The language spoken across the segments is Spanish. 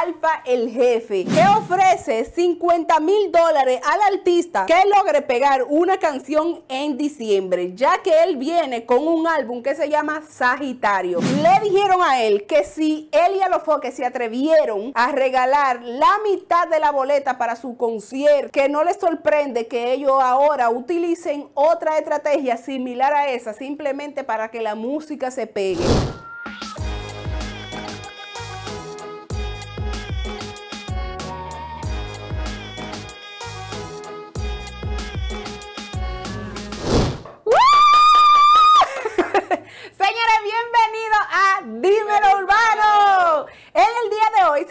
Alfa el Jefe, que ofrece 50 mil dólares al artista que logre pegar una canción en diciembre, ya que él viene con un álbum que se llama Sagitario. Le dijeron a él que si él y los foques se atrevieron a regalar la mitad de la boleta para su concierto, que no les sorprende que ellos ahora utilicen otra estrategia similar a esa, simplemente para que la música se pegue.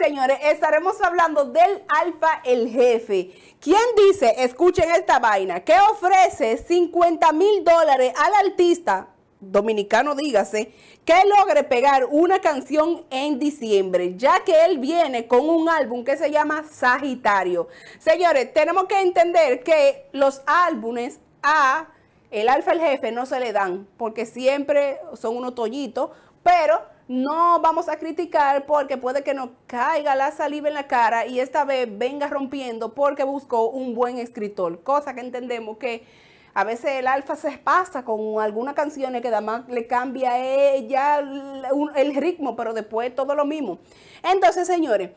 señores, estaremos hablando del Alfa el Jefe. ¿Quién dice, escuchen esta vaina, que ofrece 50 mil dólares al artista, dominicano dígase, que logre pegar una canción en diciembre, ya que él viene con un álbum que se llama Sagitario. Señores, tenemos que entender que los álbumes a el Alfa el Jefe no se le dan, porque siempre son unos tollitos, pero no vamos a criticar porque puede que nos caiga la saliva en la cara y esta vez venga rompiendo porque buscó un buen escritor, cosa que entendemos que a veces el alfa se pasa con algunas canciones que además le cambia ella el ritmo, pero después todo lo mismo. Entonces, señores,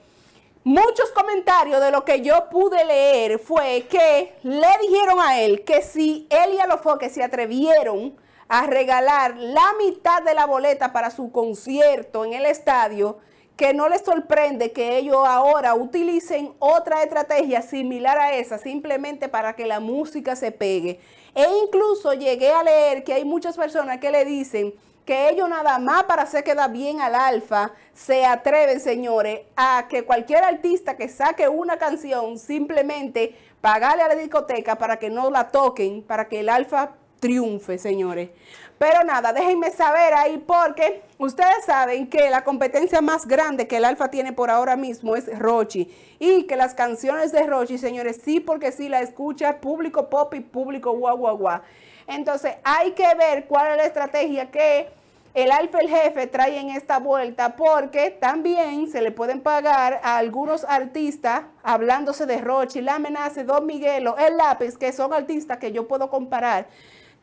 muchos comentarios de lo que yo pude leer fue que le dijeron a él que si él y los que se atrevieron a regalar la mitad de la boleta para su concierto en el estadio, que no les sorprende que ellos ahora utilicen otra estrategia similar a esa, simplemente para que la música se pegue. E incluso llegué a leer que hay muchas personas que le dicen que ellos nada más para hacer da bien al alfa, se atreven, señores, a que cualquier artista que saque una canción, simplemente pagarle a la discoteca para que no la toquen, para que el alfa triunfe, señores. Pero nada, déjenme saber ahí porque ustedes saben que la competencia más grande que el Alfa tiene por ahora mismo es Rochi. Y que las canciones de Rochi, señores, sí porque sí la escucha público pop y público guau guau guau. Entonces hay que ver cuál es la estrategia que el alfa el jefe trae en esta vuelta porque también se le pueden pagar a algunos artistas hablándose de Rochi, La Amenaza, Don o El Lápiz, que son artistas que yo puedo comparar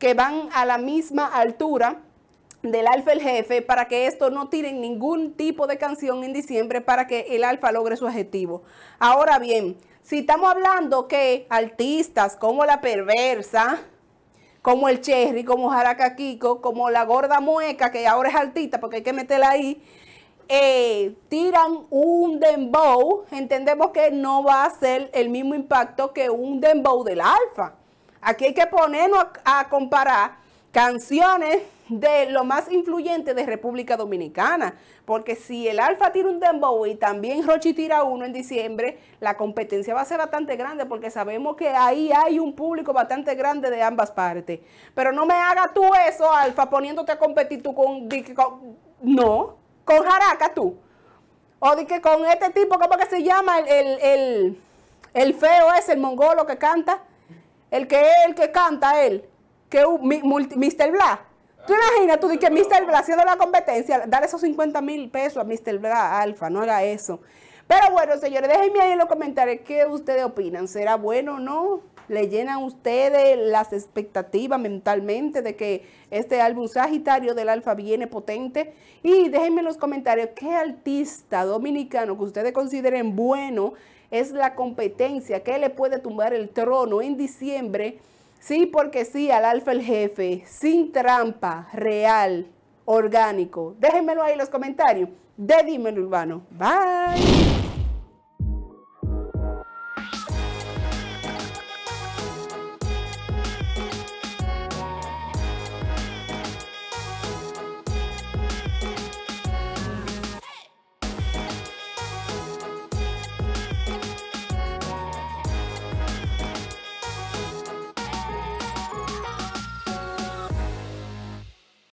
que van a la misma altura del alfa el jefe para que esto no tiren ningún tipo de canción en diciembre para que el alfa logre su objetivo. Ahora bien, si estamos hablando que artistas como La Perversa, como El Cherry, como Jaraca Kiko, como La Gorda Mueca, que ahora es artista porque hay que meterla ahí, eh, tiran un dembow, entendemos que no va a ser el mismo impacto que un dembow del alfa. Aquí hay que ponernos a, comparar canciones de lo más influyente de República Dominicana. Porque si el Alfa tira un dembow y también Rochi tira uno en diciembre, la competencia va a ser bastante grande porque sabemos que ahí hay un público bastante grande de ambas partes. Pero no me hagas tú eso, Alfa, poniéndote a competir tú con, no, con Jaraca tú. O que con este tipo, ¿cómo que se llama? El, el, el feo es el mongolo que canta el que el que canta él, que Mr. Bla. Tú imaginas, tú que Mr. Bla haciendo la competencia, dar esos 50 mil pesos a Mr. Bla Alfa, no haga eso. Pero bueno, señores, déjenme ahí en los comentarios qué ustedes opinan. ¿Será bueno o no? le llenan a ustedes las expectativas mentalmente de que este álbum Sagitario del Alfa viene potente. Y déjenme en los comentarios qué artista dominicano que ustedes consideren bueno es la competencia que le puede tumbar el trono en diciembre. Sí, porque sí, al Alfa el jefe, sin trampa, real, orgánico. Déjenmelo ahí en los comentarios de Dímelo Urbano. Bye.